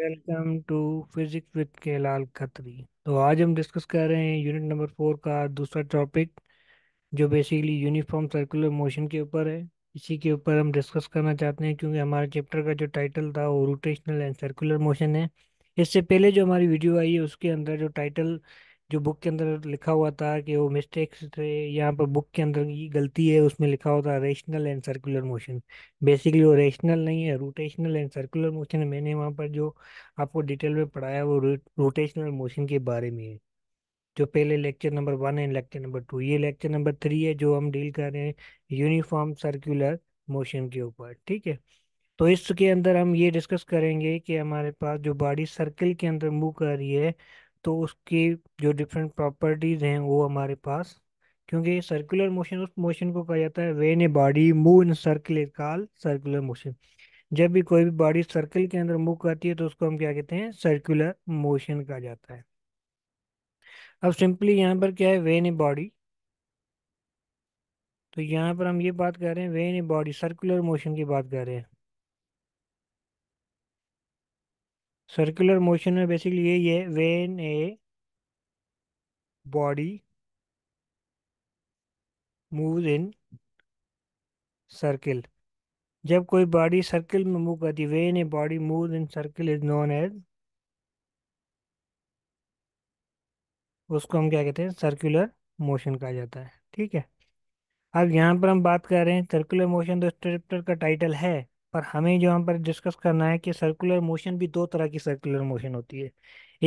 Welcome to physics with Kelal Khatri तो आज हम डिस्कस कर रहे हैं यूनिट नंबर फोर का दूसरा टॉपिक जो बेसिकली यूनिफॉर्म सर्कुलर मोशन के ऊपर है इसी के ऊपर हम डिस्कस करना चाहते हैं क्योंकि हमारे चैप्टर का जो टाइटल था वो रोटेशनल एंड सर्कुलर मोशन है इससे पहले जो हमारी वीडियो आई है उसके अंदर जो टाइटल जो बुक के अंदर लिखा हुआ था कि वो मिस्टेक्स थे यहाँ पर बुक के अंदर की गलती है उसमें लिखा हुआ था rational and circular motion basically वो रेशनल नहीं है रोटेशनल एंड सर्कुलर मोशन है मैंने वहाँ पर जो आपको डिटेल में पढ़ाया वो रोटेशनल मोशन के बारे में है जो पहले lecture number one and lecture number two ये लेक्चर नंबर थ्री है जो हम डील कर रहे हैं यूनिफॉर्म सर्कुलर मोशन के ऊपर ठीक है तो इसके अंदर हम ये डिस्कस करेंगे कि हमारे पास जो बॉडी सर्कल के अंदर मूव कर रही है तो उसकी जो डिफरेंट प्रॉपर्टीज़ हैं वो हमारे पास क्योंकि सर्कुलर मोशन उस मोशन को कहा जाता है when a body move in circle call circular motion जब भी कोई भी बॉडी सर्कल के अंदर मूव करती है तो उसको हम क्या कहते हैं सर्कुलर मोशन कहा जाता है अब सिंपली यहाँ पर क्या है वेन ए बॉडी तो यहाँ पर हम ये बात कर रहे हैं when a body circular motion की बात कर रहे हैं सर्कुलर मोशन में बेसिकली यही है when a body move in circle जब कोई बॉडी सर्किल में मूव करती when a body move in circle is known as उसको हम क्या कहते हैं सर्कुलर मोशन कहा जाता है ठीक है अब यहाँ पर हम बात कर रहे हैं सर्कुलर मोशन तो इस चैप्टर का टाइटल है पर हमें जो यहाँ पर डिस्कस करना है कि सर्कुलर मोशन भी दो तरह की सर्कुलर मोशन होती है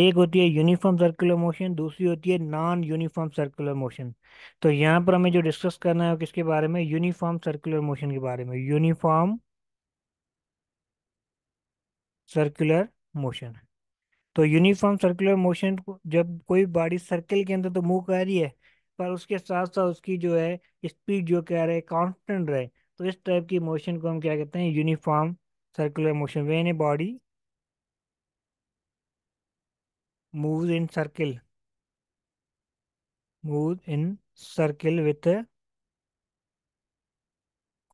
एक होती है यूनिफॉर्म सर्कुलर मोशन दूसरी होती है नॉन यूनिफॉर्म सर्कुलर मोशन तो यहाँ पर हमें जो डिस्कस करना है किसके बारे में यूनिफॉर्म सर्कुलर मोशन के बारे में यूनिफॉर्म सर्कुलर मोशन तो यूनिफॉर्म सर्कुलर मोशन जब कोई बॉडी सर्कल के अंदर तो मूव कर रही है पर उसके साथ साथ उसकी जो है स्पीड जो कह रहे कॉन्स्टेंट रहे तो इस टाइप की मोशन को हम क्या कहते हैं uniform circular motion when a body move in circle move in circle with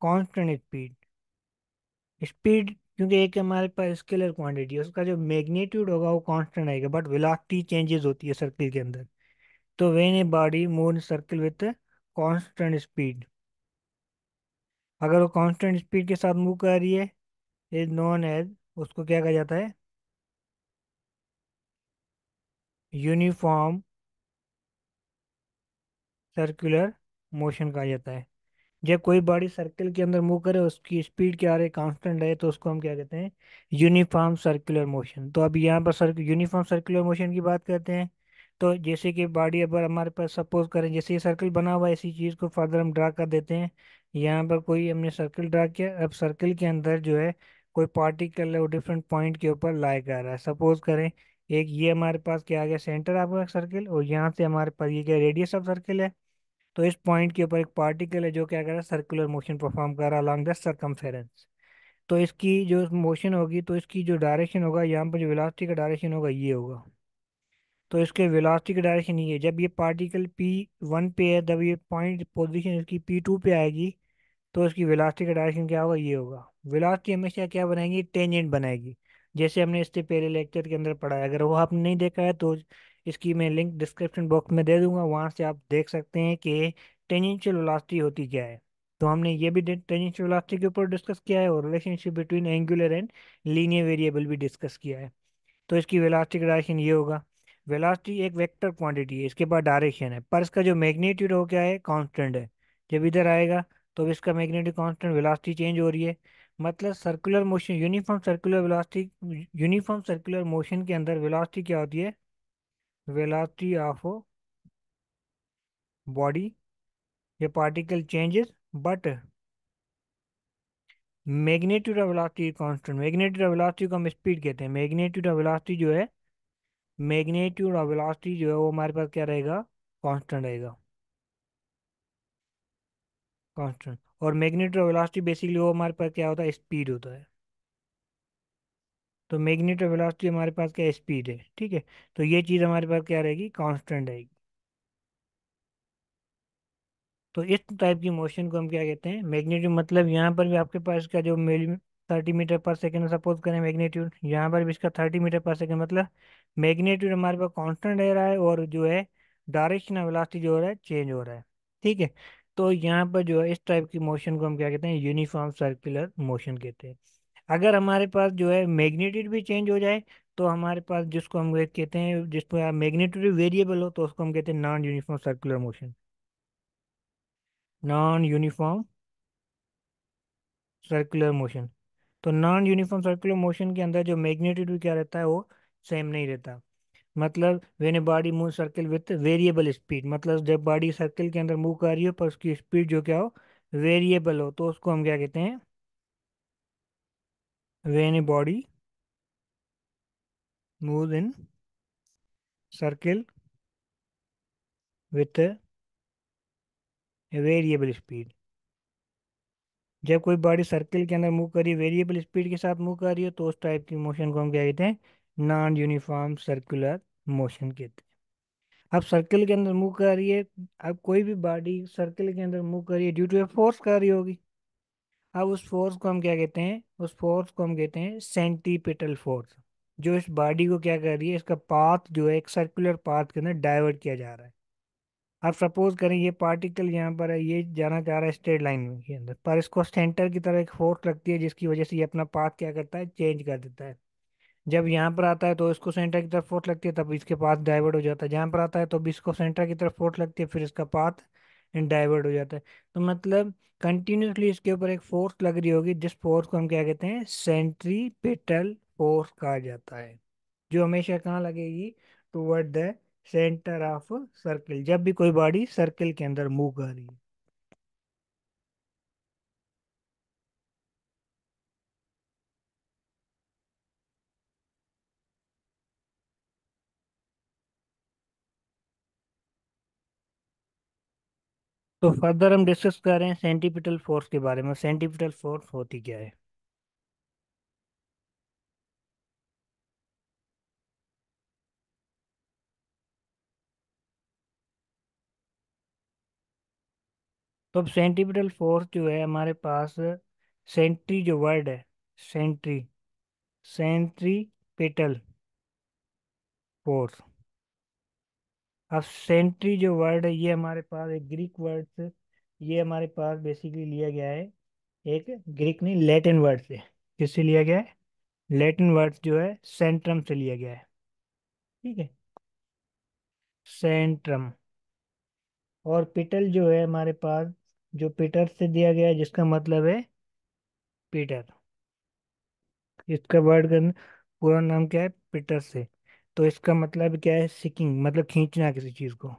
constant speed speed क्योंकि एक हमारे पास स्केलर क्वांटिटी है उसका जो मैग्नीट्यूड होगा वो कांस्टेंट आएगा बट वेलोसिटी चेंजेस होती है सर्किल के अंदर तो when a body move in circle with constant speed अगर वो कांस्टेंट स्पीड के साथ मूव कर रही है इज नोन एज उसको क्या कहा जाता है यूनिफॉर्म सर्कुलर मोशन कहा जाता है जब कोई बॉडी सर्कल के अंदर मूव करे उसकी स्पीड क्या रहे कांस्टेंट रहे तो उसको हम क्या कहते हैं यूनिफॉर्म सर्कुलर मोशन तो अब यहाँ पर सर्क यूनिफॉर्म सर्कुलर मोशन की बात करते हैं तो जैसे कि बॉडी अगर हमारे पास सपोज करें जैसे ये सर्कल बना हुआ है इसी चीज़ को फर्दर हम ड्रा कर देते हैं यहाँ पर कोई हमने सर्कल ड्रा किया अब सर्कल के अंदर जो है कोई पार्टिकल है वो डिफरेंट पॉइंट के ऊपर लाया जा रहा है सपोज करें एक ये हमारे पास क्या आ गया सेंटर आपका सर्कल और यहाँ से हमारे पास ये क्या रेडियस ऑफ सर्कल है तो इस पॉइंट के ऊपर एक पार्टिकल है जो क्या कर रहा है सर्कुलर मोशन परफॉर्म कर रहा है अलॉन्ग द सर्कमफेरेंस तो इसकी जो मोशन होगी तो इसकी जो डायरेक्शन होगा यहाँ पर जो विलास्टी का डायरेक्शन होगा ये होगा तो इसके वेलोसिटी की डायरेक्शन ये जब ये पार्टिकल पी वन पे है जब ये पॉइंट पोजीशन इसकी पी टू पे आएगी तो इसकी वेलोसिटी का डायरेक्शन क्या होगा ये होगा वेलोसिटी हमेशा क्या बनाएगी टेंजेंट बनाएगी जैसे हमने इससे पहले लेक्चर के अंदर पढ़ा है अगर वो आपने नहीं देखा है तो इसकी मैं लिंक डिस्क्रिप्शन बॉक्स में दे दूंगा वहाँ से आप देख सकते हैं कि टेंजेंशियल वेलोसिटी होती क्या है तो हमने ये भी टेंजेंशियल वेलोसिटी के ऊपर डिस्कस किया है और relationship between angular and linear variable भी डिस्कस किया है तो इसकी वेलोसिटी का डायरेक्शन ये होगा वेलासिटी एक वेक्टर क्वांटिटी है इसके पास डायरेक्शन है पर इसका जो मैग्नीट्यूड हो क्या है कांस्टेंट है जब इधर आएगा तो इसका मैग्नेटिक कांस्टेंट वेलासिटी चेंज हो रही है मतलब circular motion uniform circular velocity uniform circular motion के अंदर वेलासिटी क्या होती है वेलासिटी ऑफ बॉडी या particle changes but magnitude of velocity constant magnitude of velocity को हम स्पीड कहते हैं मैग्नेट्यूड ऑफ वेलोसिटी जो है मैग्नीट्यूड और वेलोसिटी जो है वो हमारे पास क्या रहेगा कांस्टेंट रहेगा कांस्टेंट और मैग्नीट्यूड और वेलोसिटी बेसिकली वो हमारे पास क्या होता है स्पीड होता है तो मैग्नेट और वेलोसिटी हमारे पास क्या स्पीड है ठीक है तो ये चीज़ हमारे पास क्या रहेगी कांस्टेंट रहेगी तो इस टाइप की मोशन को हम क्या कहते हैं मैग्नेटिक मतलब यहाँ पर भी आपके पास का जो thirty metre per second suppose करें मैग्नीट्यूड यहाँ पर भी इसका थर्टी मीटर पर सेकेंड मतलब मैग्नीट्यूड हमारे पास कांस्टेंट रह रहा है और जो है डायरेक्शन वेलासिटी जो हो रहा है चेंज हो रहा है ठीक है तो यहाँ पर जो है इस टाइप की मोशन को हम क्या कहते हैं यूनिफॉर्म सर्कुलर मोशन कहते हैं अगर हमारे पास जो है मैग्नीट्यूड भी चेंज हो जाए तो हमारे पास जिसको हम कहते हैं जिसमें मैग्नीट्यूड वेरिएबल हो तो उसको हम कहते हैं non uniform circular motion non uniform circular motion तो नॉन यूनिफॉर्म सर्कुलर मोशन के अंदर जो भी क्या रहता है वो सेम नहीं रहता मतलब when a body move circle with variable speed मतलब जब बॉडी सर्कल के अंदर मूव कर रही हो पर उसकी स्पीड जो क्या हो वेरिएबल हो तो उसको हम क्या कहते हैं when a body move in circle with variable speed जब कोई बॉडी सर्किल के अंदर मूव करी वेरिएबल स्पीड के साथ मूव कर रही हो तो उस टाइप की मोशन को हम क्या कहते हैं नॉन यूनिफॉर्म सर्कुलर मोशन कहते हैं अब सर्किल के अंदर मूव कर रही है अब कोई भी बॉडी सर्किल के अंदर मूव करिए ड्यू टू ए फोर्स कर रही होगी अब उस फोर्स को हम क्या कहते हैं उस फोर्स को हम कहते हैं सेंटीपिटल फोर्स जो इस बॉडी को क्या कर रही है इसका पाथ जो है एक सर्कुलर पाथ के अंदर डाइवर्ट किया जा रहा है अब सपोज करें ये पार्टिकल यहाँ पर है ये जाना चाह रहा है स्ट्रेट लाइन के अंदर पर इसको सेंटर की तरफ एक फोर्स लगती है जिसकी वजह से ये अपना पाथ क्या करता है चेंज कर देता है जब यहाँ पर आता है तो इसको सेंटर की तरफ फोर्स लगती है तब इसके पास डाइवर्ट हो जाता है जहाँ पर आता है तो इसको सेंटर की तरफ फोर्स लगती है फिर इसका पाथ डाइवर्ट हो जाता है तो मतलब कंटिन्यूसली इसके ऊपर एक फोर्स लग रही होगी जिस फोर्स को हम क्या कहते हैं सेंट्री फोर्स कहा जाता है जो हमेशा कहाँ लगेगी toward the centre of circle जब भी कोई बॉडी सर्किल के अंदर मूव कर रही है तो फर्दर हम डिस्कस कर रहे हैं सेंटीपिटल फोर्स के बारे में सेंटीपिटल फोर्स होती क्या है तो अब सेंटीपिटल फोर्स जो है हमारे पास सेंट्री जो वर्ड है सेंट्री सेंट्री पिटल फोर्स अब सेंट्री जो वर्ड है ये हमारे पास एक ग्रीक वर्ड से ये हमारे पास बेसिकली लिया गया है एक ग्रीक नहीं लैटिन वर्ड से किससे लिया गया है लैटिन वर्ड जो है सेंट्रम से लिया गया है ठीक है सेंट्रम और पिटल जो है हमारे पास जो पीटर से दिया गया है जिसका मतलब है पीटर इसका वर्ड का पूरा नाम क्या है पीटर से तो इसका मतलब क्या है सिकिंग मतलब खींचना किसी चीज़ को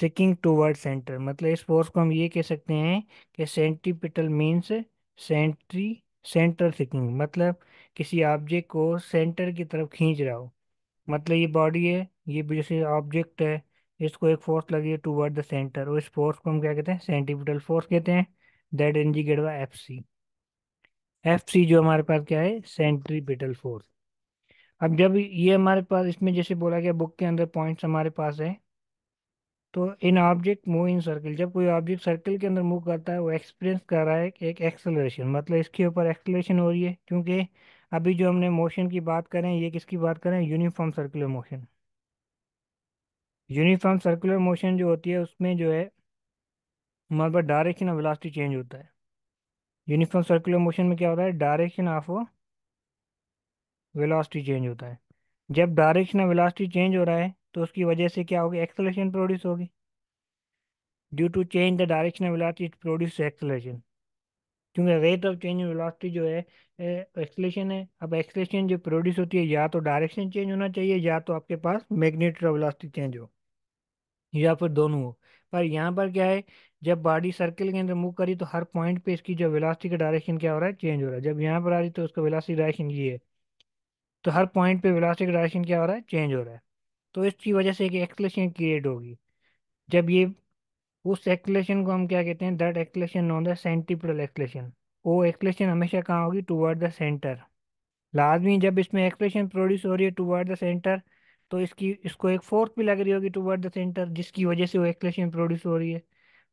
सिकिंग टूवर्ड सेंटर मतलब इस फोर्स को हम ये कह सकते हैं कि centripetal means centri centre seeking मतलब किसी ऑब्जेक्ट को सेंटर की तरफ खींच रहा हो मतलब ये बॉडी है ये जैसे ऑब्जेक्ट है इसको एक फोर्स लगी है टू वर्ड द सेंटर और इस फोर्स को हम क्या कहते हैं सेंटिपिटल फोर्स कहते हैं that indicate by F C F C जो हमारे पास क्या है सेंट्रीपिटल फोर्स अब जब ये हमारे पास इसमें जैसे बोला गया बुक के अंदर पॉइंट्स हमारे पास है तो in object move in circle जब कोई ऑब्जेक्ट सर्कल के अंदर मूव करता है वो एक्सपीरियंस कर रहा है एक एक्सेलरेशन मतलब इसके ऊपर एक्सेलरेशन हो रही है क्योंकि अभी जो हमने मोशन की बात करें ये किसकी बात करें uniform circular motion uniform circular motion जो होती है उसमें जो है हमारे पास डायरेक्शन ऑफ वेलोसिटी चेंज होता है यूनिफॉर्म सर्कुलर मोशन में क्या होता है डायरेक्शन ऑफ वेलोसिटी चेंज होता है जब डायरेक्शन ऑफ वेलोसिटी चेंज हो रहा है तो उसकी वजह से क्या होगी एक्सलेशन प्रोड्यूस होगी due to change the direction of velocity it produce acceleration क्योंकि रेट ऑफ चेंज वेलोसिटी जो है एक्सलेशन है अब एक्सलेशन जो प्रोड्यूस होती है या तो डायरेक्शन चेंज होना चाहिए या तो आपके पास मैग्नेट ऑफ वेलोसिटी चेंज हो या फिर दोनों हो पर यहाँ पर क्या है जब बॉडी सर्किल के अंदर मूव करी तो हर पॉइंट पे इसकी जो वेलोसिटी का डायरेक्शन क्या हो रहा है चेंज हो रहा है जब यहाँ पर आ रही तो उसका वेलोसिटी डायरेक्शन ये है तो हर पॉइंट पे वेलोसिटी का डायरेक्शन क्या हो रहा है चेंज हो रहा है तो इसकी वजह से एक एक्सलेशन क्रिएट होगी जब ये उस एक्सलेशन को हम क्या कहते हैं that acceleration known the centripetal acceleration वो एक्सलेशन हमेशा कहाँ होगी टूवर्ड द सेंटर लाजमी जब इसमें एक्सलेशन प्रोड्यूस हो रही है टूवर्ड द सेंटर तो इसकी इसको एक फोर्थ भी लग रही होगी टूवर्ड द सेंटर जिसकी वजह से वो एक्सलेशन प्रोड्यूस हो रही है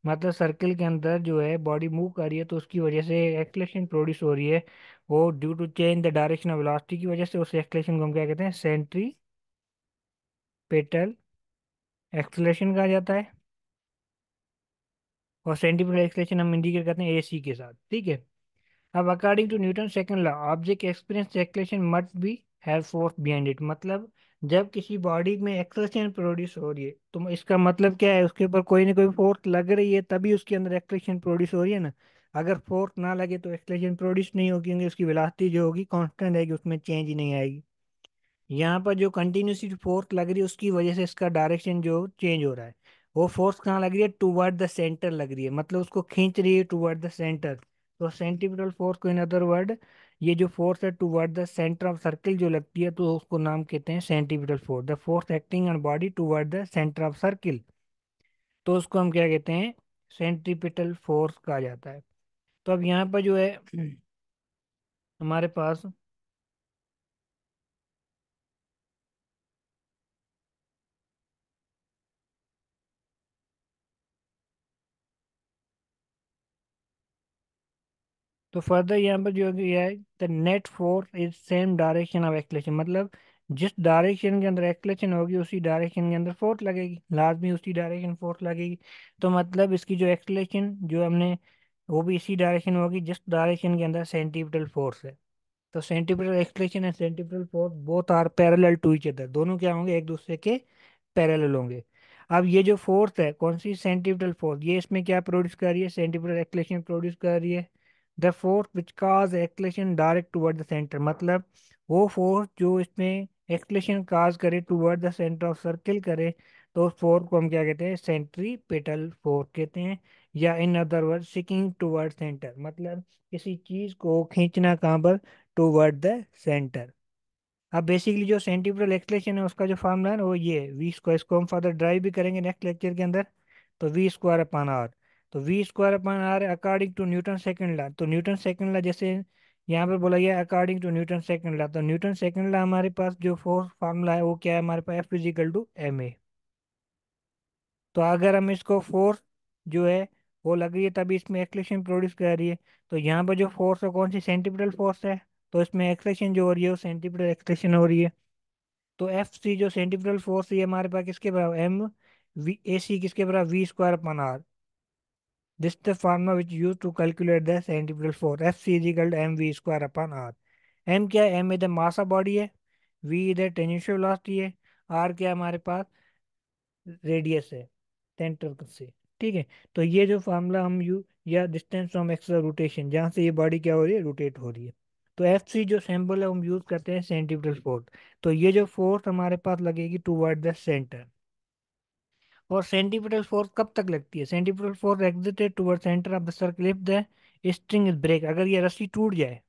मतलब सर्कल के अंदर जो है बॉडी मूव कर रही है तो उसकी वजह से एक्सलेशन प्रोड्यूस हो रही है वो due to change the direction of elastic की वजह से उस एक्सलेशन को हम क्या कहते हैं सेंट्री पेटल एक्सलेशन कहा जाता है और सेंटीमीटर एक्सलेशन हम इंडिकेट करते हैं ए के साथ ठीक है अब according to Newton second law object experience acceleration must be have force behind it मतलब जब किसी बॉडी में एक्सेशन प्रोड्यूस हो रही है तो इसका मतलब क्या है उसके ऊपर कोई ना कोई फोर्स लग रही है तभी उसके अंदर एक्सेशन प्रोड्यूस हो रही है ना अगर फोर्स ना लगे तो एक्सेशन प्रोड्यूस नहीं होगी क्योंकि उसकी विलासती जो होगी कॉन्स्टेंट रहेगी उसमें चेंज नहीं आएगी यहाँ पर जो कंटिन्यूसली फोर्स लग रही है उसकी वजह से इसका डायरेक्शन जो चेंज हो रहा है वो फोर्स कहाँ लग रही है टूवर्ड द सेंटर लग रही है मतलब उसको खींच रही है टूवर्ड द सेंटर तो सेंटिपिटल फोर्स को इन अदर वर्ड ये जो फोर्स है toward the centre of circle जो लगती है तो उसको नाम कहते हैं centripetal force the force acting on body toward the centre of circle तो उसको हम क्या कहते हैं सेंट्रीपिटल फोर्स कहा जाता है तो अब यहाँ पर जो है हमारे पास तो फर्दर यहाँ पर जो दिया है the net force is same direction of acceleration मतलब जिस डायरेक्शन के अंदर एक्सलेशन होगी उसी डायरेक्शन के अंदर फोर्स लगेगी लाजमी उसी डायरेक्शन फोर्स लगेगी तो मतलब इसकी जो एक्सलेशन जो हमने वो भी इसी डायरेक्शन होगी जिस डायरेक्शन के अंदर सेंटीपिटल फोर्स है तो centripetal acceleration and centripetal force both are parallel to each other दोनों क्या होंगे एक दूसरे के पैरल होंगे अब ये जो फोर्स है कौन सी सेंटीपिटल फोर्स ये इसमें क्या प्रोड्यूस कर रही है सेंटीपिटल एक्सलेशन प्रोड्यूस कर रही है the force which cause acceleration direct toward the centre मतलब वो फोर्स जो इसमें एक्सलेशन काज करे toward the centre of circle करे तो उस फोर्स को हम क्या कहते हैं सेंट्री पेटल फोर्स कहते हैं या in other word seeking toward centre मतलब किसी चीज़ को खींचना कहाँ पर टूवर्ड द सेंटर अब बेसिकली जो सेंटीपिटल एक्सलेशन है उसका जो फार्मूला है वो ये वी स्क्वायर इसको हम फर्दर ड्राइव भी करेंगे नेक्स्ट लेक्चर के अंदर तो वी स्क्वायर अपन आर तो V square upon R according to Newton second law तो न्यूटन सेकंड ला जैसे यहाँ पर बोला गया according to Newton second law तो न्यूटन सेकंड ला हमारे पास जो फोर्स फार्मूला है वो क्या है हमारे पास F equal to M A तो अगर हम इसको फोर्स जो है वो लग रही है तभी इसमें एक्सलेशन प्रोड्यूस कर रही है तो यहाँ पर जो फोर्स है कौन सी सेंटीपिटल फोर्स है तो इसमें एक्सलेशन जो हो रही है वो सेंटीपिटल एक्सलेशन हो रही है तो एफ सी जो सेंटीपिटल फोर्स है हमारे पास किसके बराबर एम वी ए सी किसके बराबर V square upon R This is the formula which used to calculate the centripetal force. Fc is equal to mv square upon r. m क्या है m इधर mass of body है v इधर tangential velocity है r क्या हमारे पास radius है centre से ठीक है तो ये जो फार्मूला हम यू या डिस्टेंस फ्रॉम एक्सल रोटेशन जहाँ से ये बॉडी क्या हो रही है रोटेट हो रही है तो एफ सी जो सैम्पल है हम यूज़ करते हैं सेंटिपिटल फोर्स तो ये जो फोर्स हमारे पास लगेगी टू वर्ड द सेंटर और सेंटीपिटल फोर्स कब तक लगती है centripetal force exerted toward centre of the circle if the string is break अगर ये रस्सी टूट जाए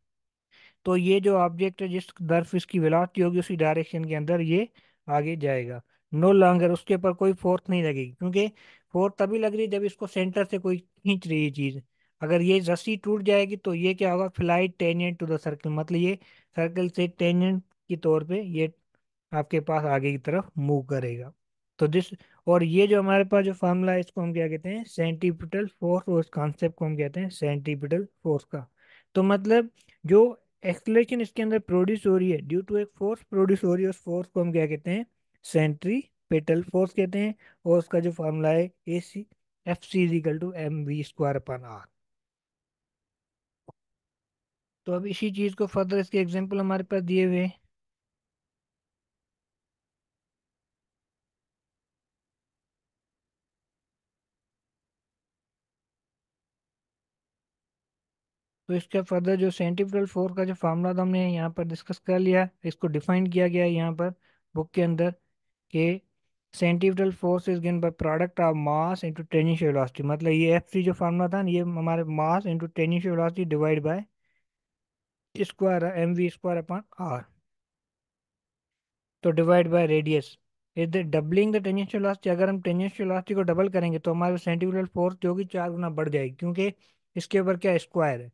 तो ये जो ऑब्जेक्ट है जिस तरफ इसकी वेलोसिटी होगी उसी डायरेक्शन के अंदर ये आगे जाएगा नो लॉन्गर उसके ऊपर कोई फोर्स नहीं लगेगी क्योंकि फोर्स तभी लग रही है जब इसको सेंटर से कोई खींच रही है चीज़ अगर ये रस्सी टूट जाएगी तो ये क्या होगा flight tangent to the circle मतलब ये सर्कल से टेंजेंट के तौर पे ये आपके पास आगे की तरफ मूव करेगा तो दिस और ये जो हमारे पास जो फार्मूला है इसको हम क्या कहते हैं सेंटीपिटल फोर्स और इस कॉन्सेप्ट को हम कहते हैं सेंटीपिटल फोर्स का तो मतलब जो एक्सलेशन इसके अंदर प्रोड्यूस हो रही है ड्यू टू एक फोर्स प्रोड्यूस हो रही है उस फोर्स को हम क्या कहते हैं सेंट्री पेटल फोर्स कहते हैं और उसका जो फार्मूला है A C F C equal to M V square upon R तो अब इसी चीज़ को फर्दर इसके एग्जाम्पल हमारे पास दिए हुए हैं तो इसके फर्दर जो सेंटिपिटल फोर का जो फार्मूला था तो हमने यहाँ पर डिस्कस कर लिया इसको डिफाइन किया गया है यहाँ पर बुक के अंदर के centripetal force is given by product of mass into tangential velocity मतलब ये एफ सी जो फार्मूला था ना ये हमारे mass into tangential velocity divide by square M V square upon R तो divide by radius is the doubling the tangential velocity अगर हम टेनिशियल वेलोसिटी को डबल करेंगे तो हमारे सेंटिपिटल फोर्स जो कि चार गुना बढ़ जाएगी क्योंकि इसके ऊपर क्या स्क्वायर है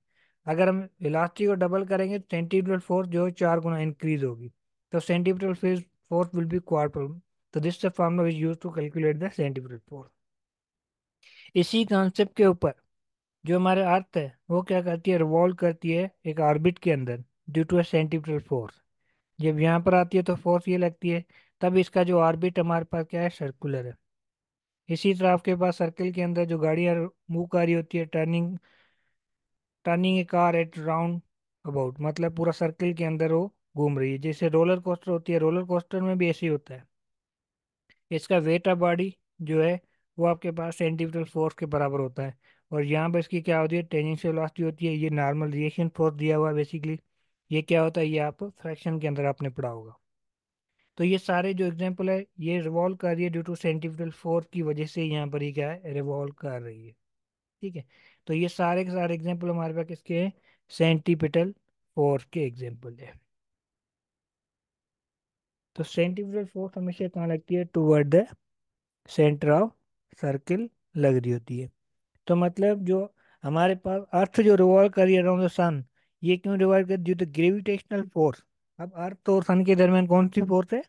अगर हम इलास्टिक को डबल करेंगे तो सेंटीपिटल फोर्स जो है चार गुना इंक्रीज होगी तो centripetal force will be quarter तो this the formula is use to calculate the centripetal force इसी कॉन्सेप्ट के ऊपर जो हमारे अर्थ है वो क्या करती है रिवॉल्व करती है एक ऑर्बिट के अंदर due to a centripetal force जब यहाँ पर आती है तो फोर्स ये लगती है तब इसका जो ऑर्बिट हमारे पास क्या है सर्कुलर है इसी तरह आपके पास सर्कल के अंदर जो गाड़ियाँ मूव कर रही होती है turning turning a car at roundabout मतलब पूरा सर्किल के अंदर वो घूम रही है जैसे रोलर कोस्टर होती है रोलर कोस्टर में भी ऐसे ही होता है इसका वेट ऑफ बॉडी जो है वो आपके पास सेंटीमीटर फोर्स के बराबर होता है और यहाँ पर इसकी क्या होती है टेंजेंशियल वेलोसिटी होती है ये नॉर्मल रिएक्शन फोर्स दिया हुआ है बेसिकली ये क्या होता है ये आप फ्रैक्शन के अंदर आपने पढ़ा होगा तो ये सारे जो एग्जाम्पल है ये रिवॉल्व कर रही है ड्यू टू सेंटीमीटर फोर्स की वजह से यहाँ पर ही क्या है रिवॉल्व कर रही है ठीक है तो ये सारे के सारे एग्जाम्पल हमारे पास किसके हैं सेंटीपिटल फोर्स के एग्जाम्पल है तो सेंटीपिटल फोर्स हमेशा कहाँ लगती है toward the centre of circle लग रही होती है तो मतलब जो हमारे पास अर्थ जो रिवॉल्व कर रही अराउंड द सन ये क्यों रिवॉल्व कर ड्यू द ग्रेविटेशनल फोर्स अब अर्थ और सन के दरमियान कौन सी फोर्स है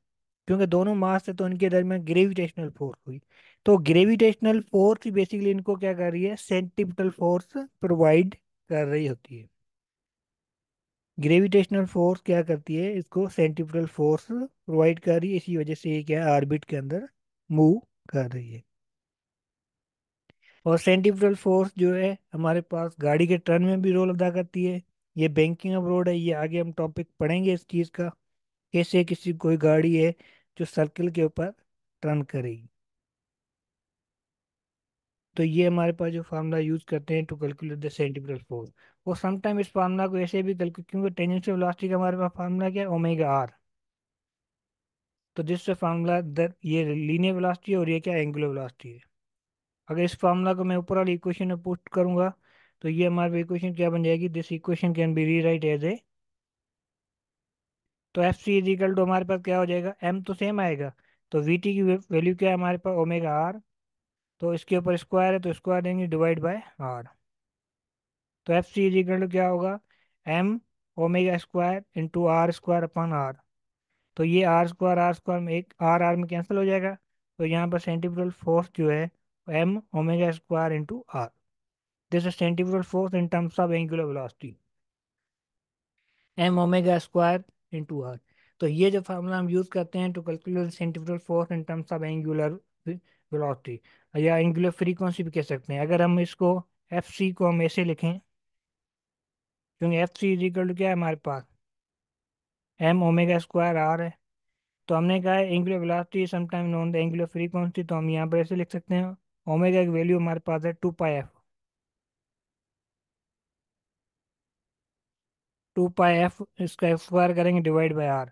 क्योंकि दोनों मास थे तो इनके दरमियान ग्रेविटेशनल फोर्स हुई तो ग्रेविटेशनल फोर्स बेसिकली इनको क्या कर रही है सेंटिपिटल फोर्स प्रोवाइड कर रही होती है ग्रेविटेशनल फोर्स क्या करती है इसको सेंटिपिटल फोर्स प्रोवाइड कर रही है इसी वजह से ये क्या है ऑर्बिट के अंदर मूव कर रही है और सेंटिपिटल फोर्स जो है हमारे पास गाड़ी के टर्न में भी रोल अदा करती है ये बैंकिंग ऑफ रोड है ये आगे हम टॉपिक पढ़ेंगे इस चीज़ का कैसे किसी कोई गाड़ी है जो सर्किल के ऊपर टर्न करेगी तो ये हमारे पास जो फार्मूला यूज करते हैं to calculate the centimetre force वो समटाइम इस फार्मूला को ऐसे भी कैलकुलेट क्योंकि टेंजेंशियल वेलोसिटी का हमारे पास फार्मूला क्या है ओमेगा आर तो जिससे फार्मूला दर ये लीनियर वेलोसिटी है और ये क्या एंगुलर वेलोसिटी है अगर इस फार्मूला को मैं ऊपर वाली इक्वेशन में पुट करूंगा तो ये हमारे इक्वेशन क्या बन जाएगी this equation can be re as a तो एफ सी इजिकल टू हमारे पास क्या हो जाएगा एम तो सेम आएगा तो वी टी की वैल्यू क्या है हमारे पास ओमेगा आर तो इसके ऊपर स्क्वायर है तो स्क्वायर देंगे डिवाइड बाय आर तो एफ सी इजिकल टू क्या होगा M omega square into R square upon R तो ये आर स्क्वायर आर स्क्वायर में एक आर आर में कैंसिल हो जाएगा तो यहाँ पर सेंटिपिटल फोर्स जो है M omega square into R this is centripetal force in terms of angular velocity M omega square into R तो ये जो फार्मूला हम यूज़ करते हैं to calculate centrifugal force in terms of angular velocity या angular frequency भी कह सकते हैं अगर हम इसको एफ सी को हम ऐसे लिखें क्योंकि एफ सी इजिकल क्या है हमारे पास एम ओमेगा स्क्वायर आर है तो हमने कहा है angular velocity sometime known the angular frequency तो हम यहाँ पर ऐसे लिख सकते हैं ओमेगा की वैल्यू हमारे पास है two pi F two pi F इसका एफ स्क्वायर करेंगे डिवाइड बाय आर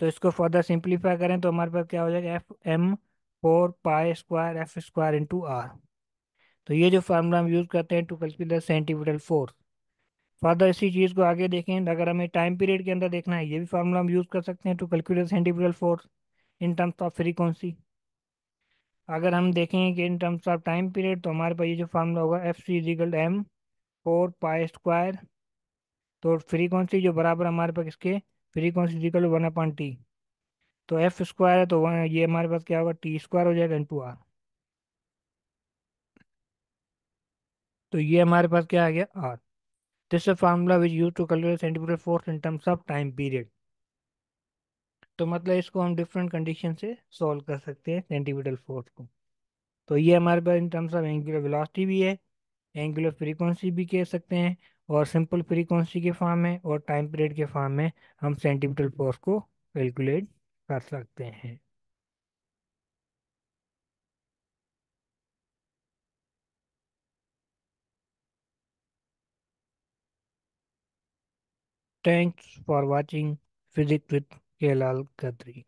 तो इसको फर्दर सिंप्लीफाई करें तो हमारे पास क्या हो जाएगा F M four pi square F square into R तो ये जो फार्मूला हम यूज़ करते हैं to calculate the centimetre force further इसी चीज़ को आगे देखें अगर हमें टाइम पीरियड के अंदर देखना है ये भी फार्मूला हम यूज़ कर सकते हैं to calculate centimetre force in terms of frequency अगर हम देखें कि in terms of time period तो हमारे पास ये जो फार्मूला होगा F C equal M four pi square तो फ्रीक्वेंसी जो बराबर हमारे पास इसके frequency equal one upon T तो एफ स्क्वायर है तो वन ये हमारे पास क्या होगा टी स्क्वायर हो जाएगा इंटू आर तो ये हमारे पास क्या आ गया R this formula which use to calculate centimetre force in terms of time period तो मतलब इसको हम डिफरेंट कंडीशन से सॉल्व कर सकते हैं सेंटीमीटर फोर्स को तो ये हमारे पास in terms of angular velocity भी है एंगुलर फ्रीक्वेंसी भी कह सकते हैं और सिंपल फ्रीक्वेंसी के फॉर्म में और टाइम पीरियड के फॉर्म में हम सेंटीमीटर फोर्स को कैलकुलेट कर सकते हैं thanks for watching physics with Kelal Khatri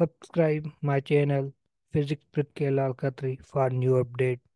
subscribe my channel physics with Kelal Khatri for new update